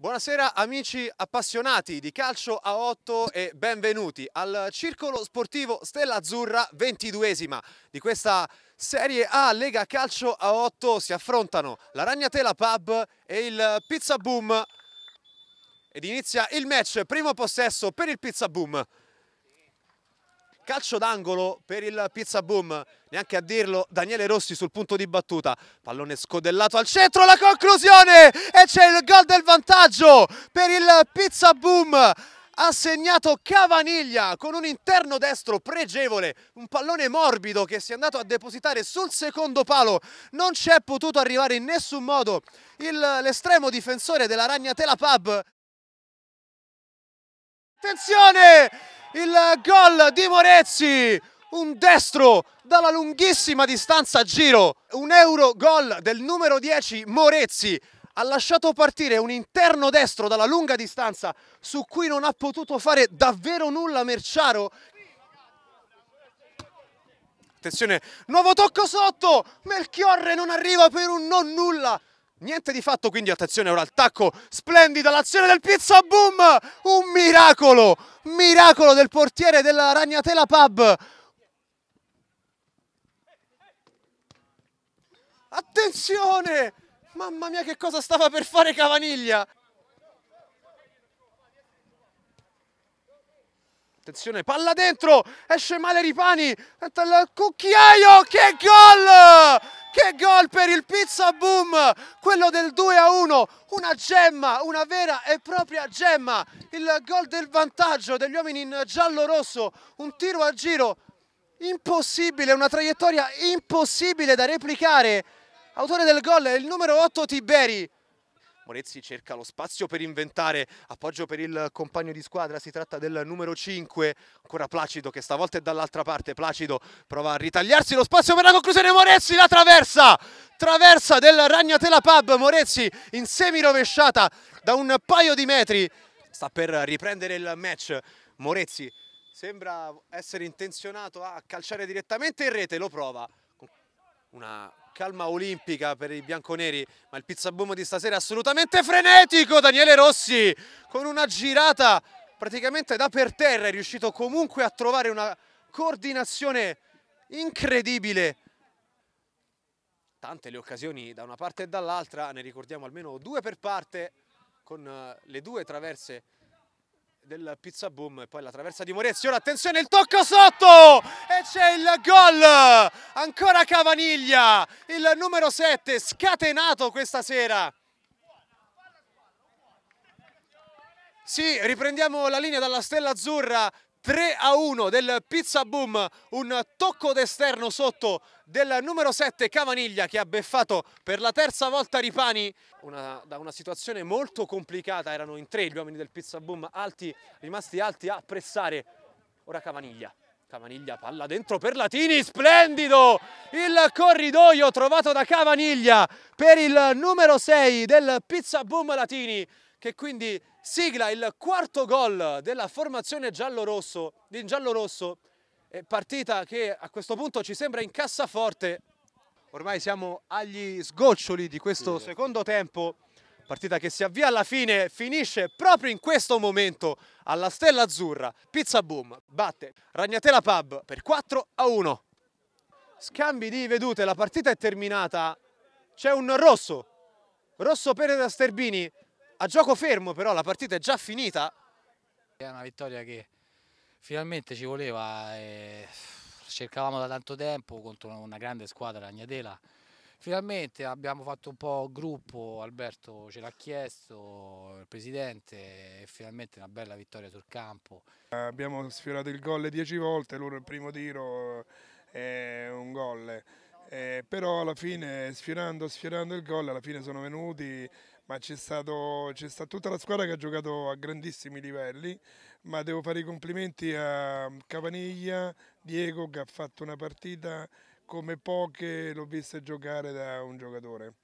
Buonasera amici appassionati di calcio a 8 e benvenuti al Circolo Sportivo Stella Azzurra 22esima di questa Serie A Lega Calcio a 8 si affrontano la Ragnatela Pub e il Pizza Boom ed inizia il match, primo possesso per il Pizza Boom calcio d'angolo per il Pizza Boom, neanche a dirlo Daniele Rossi sul punto di battuta, pallone scodellato al centro, la conclusione e c'è il gol del vantaggio per il Pizza Boom ha segnato Cavaniglia con un interno destro pregevole, un pallone morbido che si è andato a depositare sul secondo palo, non ci è potuto arrivare in nessun modo l'estremo difensore della Ragnatela Pub Attenzione! Il gol di Morezzi! Un destro dalla lunghissima distanza a giro. Un euro gol del numero 10 Morezzi. Ha lasciato partire un interno destro dalla lunga distanza su cui non ha potuto fare davvero nulla Merciaro Attenzione, nuovo tocco sotto, Melchiorre non arriva per un non nulla. Niente di fatto, quindi attenzione ora al tacco, splendida l'azione del Pizza Boom, un miracolo, miracolo del portiere della Ragnatela Pub. Attenzione, mamma mia che cosa stava per fare Cavaniglia. Attenzione, palla dentro, esce male Ripani, il cucchiaio, che gol! Che gol per il Pizza Boom! Quello del 2 a 1, una gemma, una vera e propria gemma. Il gol del vantaggio degli uomini in giallo-rosso, un tiro a giro impossibile, una traiettoria impossibile da replicare. Autore del gol è il numero 8 Tiberi. Morezzi cerca lo spazio per inventare, appoggio per il compagno di squadra, si tratta del numero 5, ancora Placido che stavolta è dall'altra parte, Placido prova a ritagliarsi lo spazio per la conclusione, Morezzi la traversa, traversa del Ragnatela Pub, Morezzi in semi rovesciata da un paio di metri, sta per riprendere il match, Morezzi sembra essere intenzionato a calciare direttamente in rete, lo prova, una calma olimpica per i bianconeri, ma il pizzaboom di stasera è assolutamente frenetico, Daniele Rossi con una girata praticamente da per terra è riuscito comunque a trovare una coordinazione incredibile. Tante le occasioni da una parte e dall'altra, ne ricordiamo almeno due per parte con eh, le due traverse del Pizza Boom e poi la traversa di Morezione, attenzione il tocco sotto e c'è il gol, ancora Cavaniglia, il numero 7 scatenato questa sera. Sì, riprendiamo la linea dalla stella azzurra, 3 a 1 del Pizza Boom, un tocco d'esterno sotto del numero 7 Cavaniglia che ha beffato per la terza volta Ripani. Una, da una situazione molto complicata, erano in tre gli uomini del Pizza Boom alti, rimasti alti a pressare. Ora Cavaniglia, Cavaniglia palla dentro per Latini, splendido! Il corridoio trovato da Cavaniglia per il numero 6 del Pizza Boom Latini che quindi sigla il quarto gol della formazione giallo-rosso, in partita che a questo punto ci sembra in cassaforte. Ormai siamo agli sgoccioli di questo sì. secondo tempo, partita che si avvia alla fine, finisce proprio in questo momento alla Stella Azzurra. Pizza Boom batte Ragnatela Pub per 4 a 1. Scambi di vedute, la partita è terminata, c'è un rosso, rosso per Sterbini, a gioco fermo però la partita è già finita. È una vittoria che finalmente ci voleva, eh, cercavamo da tanto tempo contro una grande squadra, Agnadela. Finalmente abbiamo fatto un po' gruppo, Alberto ce l'ha chiesto, il presidente, e finalmente una bella vittoria sul campo. Abbiamo sfiorato il gol dieci volte, loro il primo tiro eh, è un gol eh, però alla fine sfiorando, sfiorando il gol, alla fine sono venuti, ma c'è stata tutta la squadra che ha giocato a grandissimi livelli, ma devo fare i complimenti a Cavaniglia, Diego che ha fatto una partita come poche l'ho vista giocare da un giocatore.